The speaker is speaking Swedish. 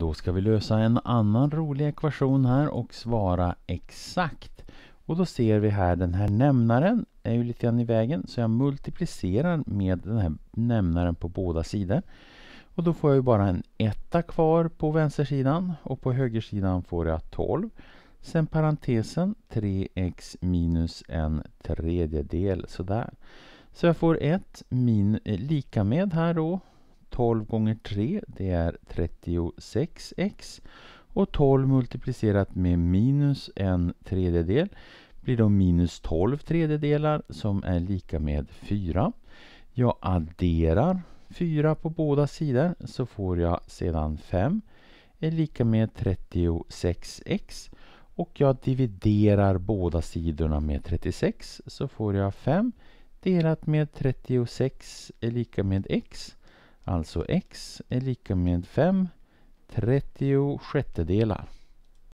Då ska vi lösa en annan rolig ekvation här och svara exakt. Och då ser vi här den här nämnaren är ju lite grann i vägen så jag multiplicerar med den här nämnaren på båda sidor. Och då får jag ju bara en etta kvar på vänstersidan och på högersidan får jag 12. Sen parentesen 3x minus en tredjedel sådär. Så jag får 1 min, eh, lika med här då 12 gånger 3 det är 36x och 12 multiplicerat med minus en tredjedel blir då minus 12 tredjedelar som är lika med 4. Jag adderar 4 på båda sidor så får jag sedan 5 är lika med 36x och jag dividerar båda sidorna med 36 så får jag 5 delat med 36 är lika med x Alltså x är lika med 5 36 delar.